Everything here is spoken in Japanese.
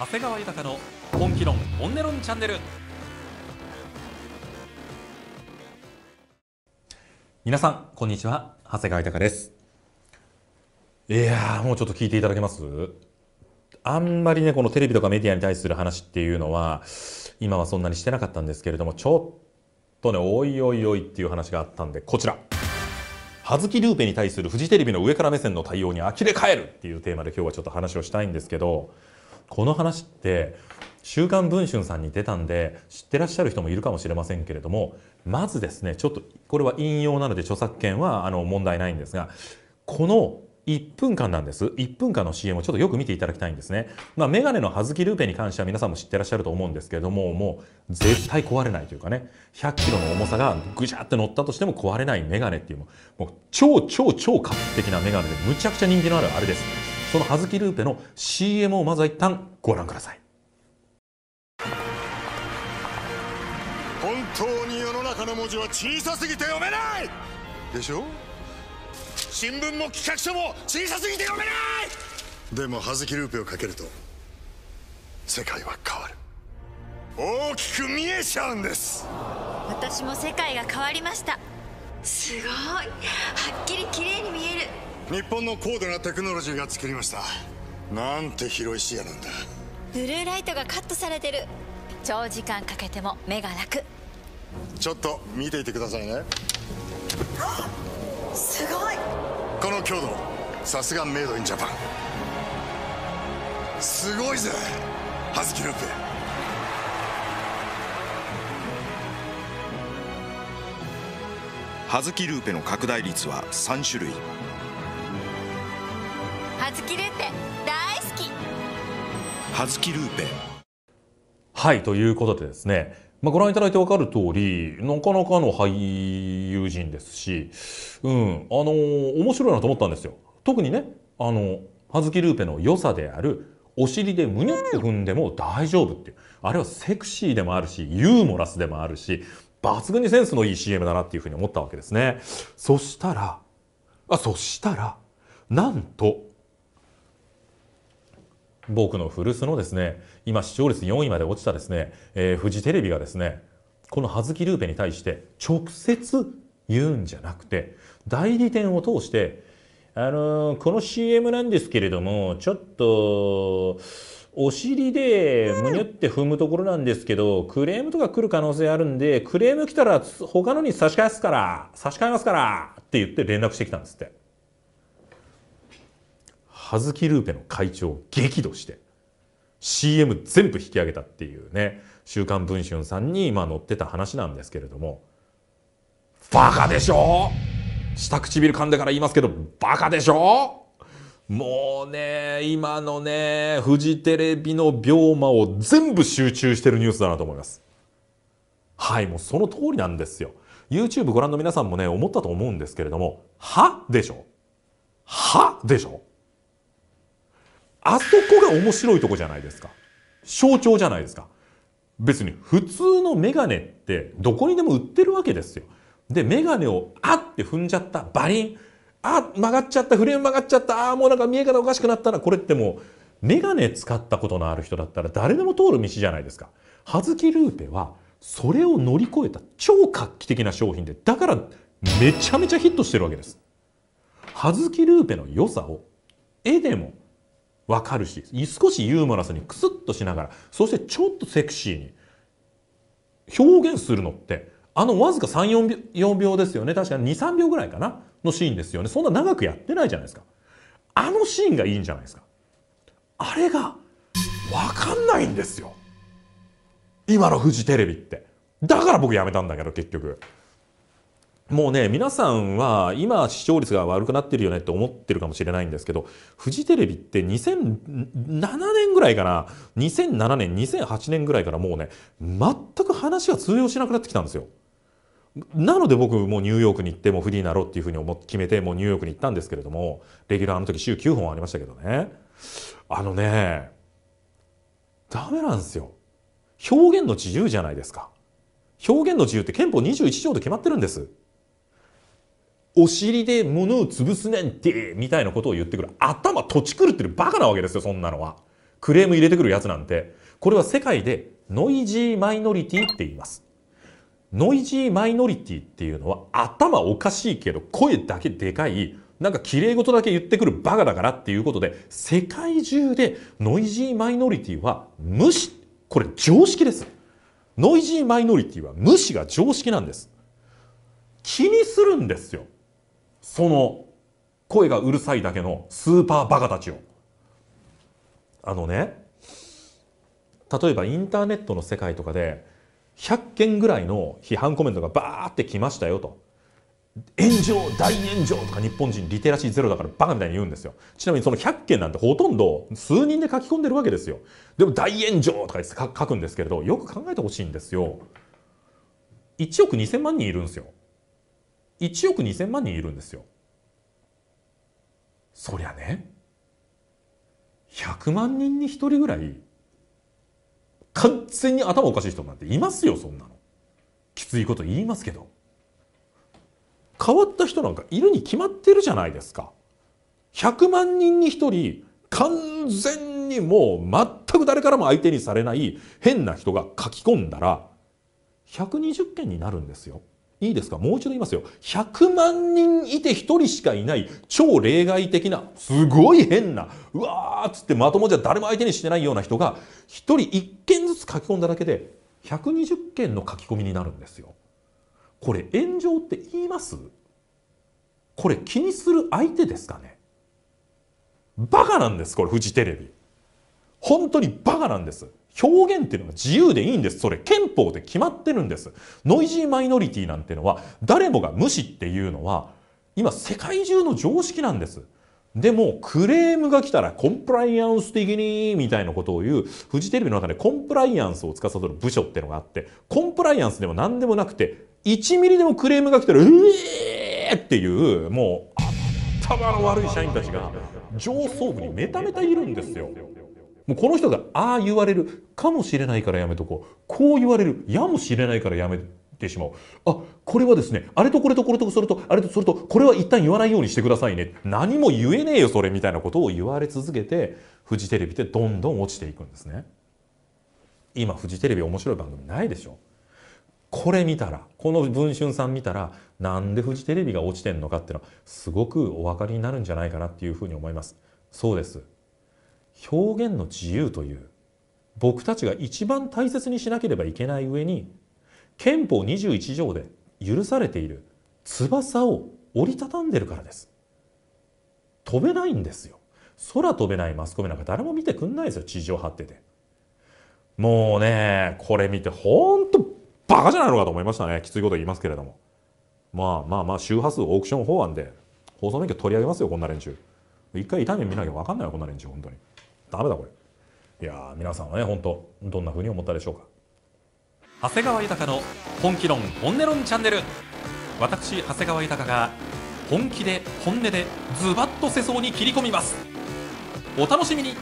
長谷川豊の本気論本音論チャンネル皆さんこんにちは長谷川豊ですいやもうちょっと聞いていただけますあんまりねこのテレビとかメディアに対する話っていうのは今はそんなにしてなかったんですけれどもちょっとねおいおいおいっていう話があったんでこちら葉月ルーペに対するフジテレビの上から目線の対応に呆れ返るっていうテーマで今日はちょっと話をしたいんですけどこの話って「週刊文春」さんに出たんで知ってらっしゃる人もいるかもしれませんけれどもまずですねちょっとこれは引用なので著作権はあの問題ないんですがこの1分間なんです。1分間の CM をちょっとよく見ていただきたいんですね。まあ、メガネの葉月ルーペに関しては皆さんも知ってらっしゃると思うんですけれども、もう絶対壊れないというかね、100キロの重さがぐしゃって乗ったとしても壊れないメガネっていうも、う超超超画期的なメガネでむちゃくちゃ人気のあるあれです。その葉月ルーペの CM をまずは一旦ご覧ください本当に世の中の文字は小さすぎて読めないでしょ新聞も企画書も小さすぎて読めないでも葉月ルーペをかけると世界は変わる大きく見えちゃうんです私も世界が変わりましたすごいはっきり綺麗に見える日本の高度なテクノロジーが作りましたなんて広い視野なんだブルーライトがカットされてる長時間かけても目が楽ちょっと見ていてくださいねすごいこの強度さすがメイドインジャパンすごいぜ葉月ループ葉月ルーペの拡大率は3種類ハズキルーペ大好きはずルーペはいということでですね、まあ、ご覧いただいて分かる通りなかなかの俳優陣ですし、うん、あのー、面白いなと思ったんですよ。特にねあのは月ルーペの良さであるお尻でむにって踏んでも大丈夫っていうあれはセクシーでもあるしユーモラスでもあるし抜群にセンスのいい CM だなっていうふうに思ったわけですね。そしたらあそしたらなんと僕の古巣のですね今視聴率4位まで落ちたですね、えー、フジテレビがですねこの葉月ルーペに対して直接言うんじゃなくて代理店を通してあのー、この CM なんですけれどもちょっとお尻でむにゅって踏むところなんですけどクレームとか来る可能性あるんでクレーム来たら他のに差し替えますから差し替えますからって言って連絡してきたんですって。葉月ルーペの会長激怒して CM 全部引き上げたっていうね「週刊文春」さんに今載ってた話なんですけれどもバカでしょ下唇噛んでから言いますけどバカでしょもうね今のねフジテレビの病魔を全部集中してるニュースだなと思います。はいもうその通りなんですよ。YouTube ご覧の皆さんもね思ったと思うんですけれども「は?」でしょ「は?」でしょあそこが面白いとこじゃないですか。象徴じゃないですか。別に普通のメガネってどこにでも売ってるわけですよ。で、メガネをあって踏んじゃった、バリン。あ、曲がっちゃった、フレーム曲がっちゃった、あ、もうなんか見え方おかしくなったら、これってもう、メガネ使ったことのある人だったら誰でも通る道じゃないですか。はずきルーペは、それを乗り越えた超画期的な商品で、だからめちゃめちゃヒットしてるわけです。はずきルーペの良さを、絵でもわかるし、少しユーモラスにクスッとしながら、そしてちょっとセクシーに表現するのって、あのわずか3、4秒 ,4 秒ですよね。確かに2、3秒ぐらいかなのシーンですよね。そんな長くやってないじゃないですか。あのシーンがいいんじゃないですか。あれが、わかんないんですよ。今のフジテレビって。だから僕やめたんだけど、結局。もうね、皆さんは今視聴率が悪くなってるよねって思ってるかもしれないんですけど、フジテレビって2007年ぐらいかな、2007年、2008年ぐらいからもうね、全く話が通用しなくなってきたんですよ。なので僕もうニューヨークに行ってもフリーになろうっていうふうに思決めてもうニューヨークに行ったんですけれども、レギュラーの時週9本ありましたけどね。あのね、ダメなんですよ。表現の自由じゃないですか。表現の自由って憲法21条で決まってるんです。お尻で物を潰すねんて、みたいなことを言ってくる。頭とち狂ってるバカなわけですよ、そんなのは。クレーム入れてくるやつなんて。これは世界でノイジーマイノリティって言います。ノイジーマイノリティっていうのは頭おかしいけど声だけでかい、なんか綺麗事だけ言ってくるバカだからっていうことで、世界中でノイジーマイノリティは無視。これ常識です。ノイジーマイノリティは無視が常識なんです。気にするんですよ。その声がうるさいだけのスーパーバカたちをあのね例えばインターネットの世界とかで100件ぐらいの批判コメントがバーって来ましたよと炎上大炎上とか日本人リテラシーゼロだからバカみたいに言うんですよちなみにその100件なんてほとんど数人で書き込んでるわけですよでも大炎上とか書くんですけれどよく考えてほしいんですよ1億2000万人いるんですよ1億2000万人いるんですよ。そりゃね100万人に1人ぐらい完全に頭おかしい人なんていますよそんなの。きついこと言いますけど変わった人なんかいるに決まってるじゃないですか。100万人に1人完全にもう全く誰からも相手にされない変な人が書き込んだら120件になるんですよ。いいですかもう一度言いますよ。100万人いて1人しかいない、超例外的な、すごい変な、うわーっつってまともじゃ誰も相手にしてないような人が、1人1件ずつ書き込んだだけで、120件の書き込みになるんですよ。これ、炎上って言いますこれ、気にする相手ですかねバカなんです、これ、フジテレビ。本当にバカなんです。表現っていうのが自由でいいんです。それ憲法で決まってるんです。ノイジーマイノリティなんてのは誰もが無視っていうのは今世界中の常識なんです。でもクレームが来たらコンプライアンス的にみたいなことを言うフジテレビの中でコンプライアンスを司る部署っていうのがあってコンプライアンスでも何でもなくて1ミリでもクレームが来たらうえーっていうもう頭の悪い社員たちが上層部にめためたいるんですよ。もうこの人がああ言われるかもしれないからやめとこうこう言われるやもしれないからやめてしまうあこれはですねあれとこれとこれとそれとあれとそれとこれは一旦言わないようにしてくださいね何も言えねえよそれみたいなことを言われ続けてフジテレビってどんどん落ちていくんですね。今フジテレビ面白い番組ないでしょこれ見たらこの文春さん見たらなんでフジテレビが落ちてんのかっていうのはすごくお分かりになるんじゃないかなっていうふうに思いますそうです表現の自由という僕たちが一番大切にしなければいけない上に憲法21条で許されている翼を折りたたんでるからです飛べないんですよ空飛べないマスコミなんか誰も見てくんないですよ地上張っててもうねこれ見てほんとバカじゃないのかと思いましたねきついこと言いますけれどもまあまあまあ周波数オークション法案で放送免許取り上げますよこんな連中一回痛み見なきゃ分かんないよこんな連中本当に。ダメだこれいや皆さんはね本当どんな風に思ったでしょうか長谷川豊の本気論本音論チャンネル私長谷川豊が本気で本音でズバッと世相に切り込みますお楽しみに